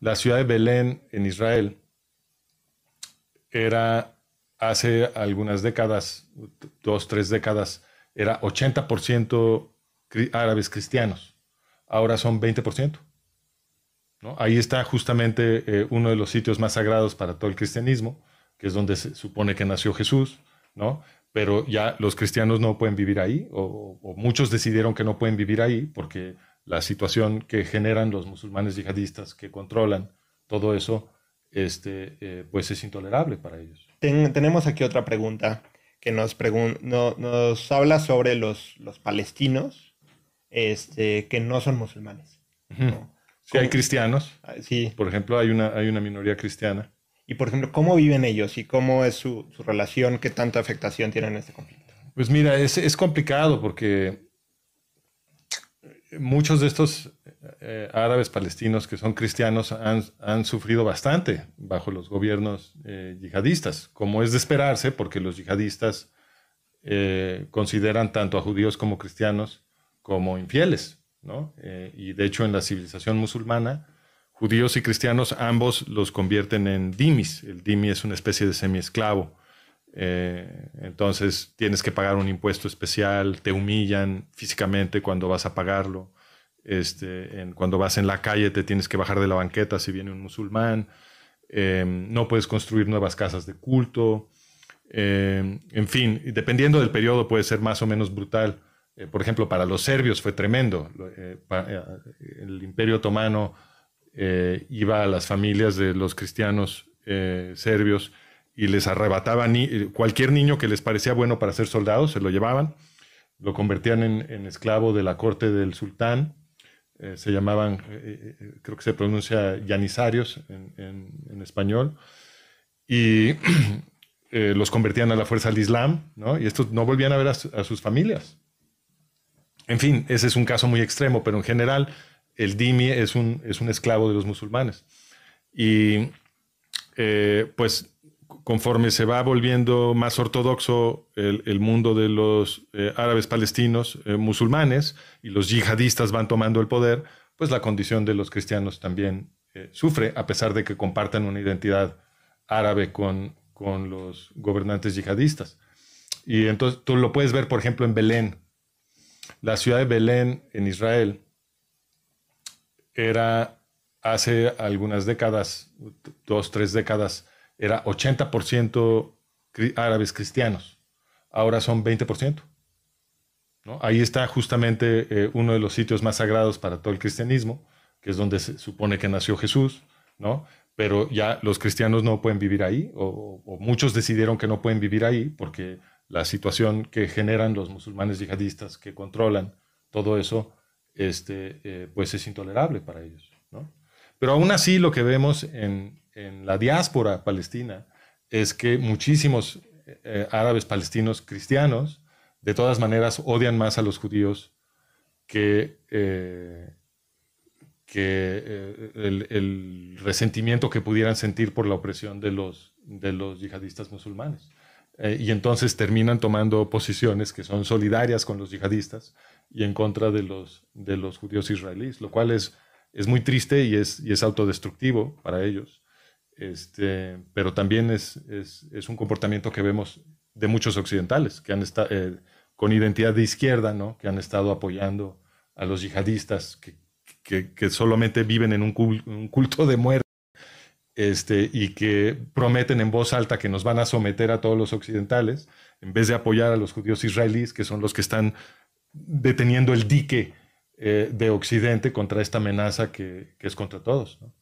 La ciudad de Belén en Israel era hace algunas décadas, dos, tres décadas, era 80% árabes cristianos. Ahora son 20%. Ahí está justamente eh, uno de los sitios más sagrados para todo el cristianismo, que es donde se supone que nació Jesús, ¿no? Pero ya los cristianos no pueden vivir ahí, o muchos decidieron que no pueden vivir ahí porque la situación que generan los musulmanes yihadistas que controlan todo eso, este, eh, pues es intolerable para ellos. tenemos aquí otra pregunta que nos, nos habla sobre los, los palestinos este, que no son musulmanes. si Sí, hay cristianos. Ah, sí. Por ejemplo, hay una, hay una minoría cristiana. Y por ejemplo, ¿cómo viven ellos y cómo es su, relación? ¿Qué tanta afectación tienen en este conflicto? Pues mira, es, es complicado porque muchos de estos eh, eh, árabes palestinos que son cristianos han, sufrido bastante bajo los gobiernos eh, yihadistas, como es de esperarse, porque los yihadistas consideran tanto a judíos como cristianos como infieles. ¿no? y de hecho en la civilización musulmana, judíos y cristianos ambos los convierten en dimis. El dimi es una especie de semiesclavo eh, entonces tienes que pagar un impuesto especial, te humillan físicamente cuando vas a pagarlo. Este, cuando vas en la calle te tienes que bajar de la banqueta si viene un musulmán. Eh, no puedes construir nuevas casas de culto. Eh, en fin, dependiendo del periodo puede ser más o menos brutal. por ejemplo, para los serbios fue tremendo. el imperio otomano iba a las familias de los cristianos serbios y les arrebataban eh, cualquier niño que les parecía bueno para ser soldados, se lo llevaban, lo convertían en, esclavo de la corte del sultán, eh, se llamaban, eh, creo que se pronuncia yanisarios en, español, y los convertían a la fuerza al Islam, ¿no? y estos no volvían a ver a, sus familias. En fin, ese es un caso muy extremo, pero en general el Dimi es un, es un esclavo de los musulmanes. Y pues conforme se va volviendo más ortodoxo el, mundo de los eh, árabes palestinos eh, musulmanes y los yihadistas van tomando el poder, pues la condición de los cristianos también eh, sufre, a pesar de que compartan una identidad árabe con, con los gobernantes yihadistas. Y entonces tú lo puedes ver, por ejemplo, en Belén. La ciudad de Belén en Israel era hace algunas décadas, dos, tres décadas, era 80% árabes cristianos, ahora son 20%. ¿no? Ahí está justamente eh, uno de los sitios más sagrados para todo el cristianismo, que es donde se supone que nació Jesús, ¿no? pero ya los cristianos no pueden vivir ahí, o, muchos decidieron que no pueden vivir ahí porque la situación que generan los musulmanes yihadistas que controlan todo eso, este, eh, pues es intolerable para ellos. Pero aún así lo que vemos en, en la diáspora palestina es que muchísimos eh, eh, árabes palestinos cristianos de todas maneras odian más a los judíos que, eh, el, el, resentimiento que pudieran sentir por la opresión de los, de los yihadistas musulmanes. y entonces terminan tomando posiciones que son solidarias con los yihadistas y en contra de los, de los judíos israelíes, lo cual es, es muy triste y es, y es autodestructivo para ellos. Este, pero también es, es, un comportamiento que vemos de muchos occidentales, que han estado eh, con identidad de izquierda, ¿no? que han estado apoyando a los yihadistas que, que, solamente viven en un, culto de muerte este, y que prometen en voz alta que nos van a someter a todos los occidentales, en vez de apoyar a los judíos israelíes, que son los que están deteniendo el dique eh, de Occidente contra esta amenaza que, que es contra todos. ¿no?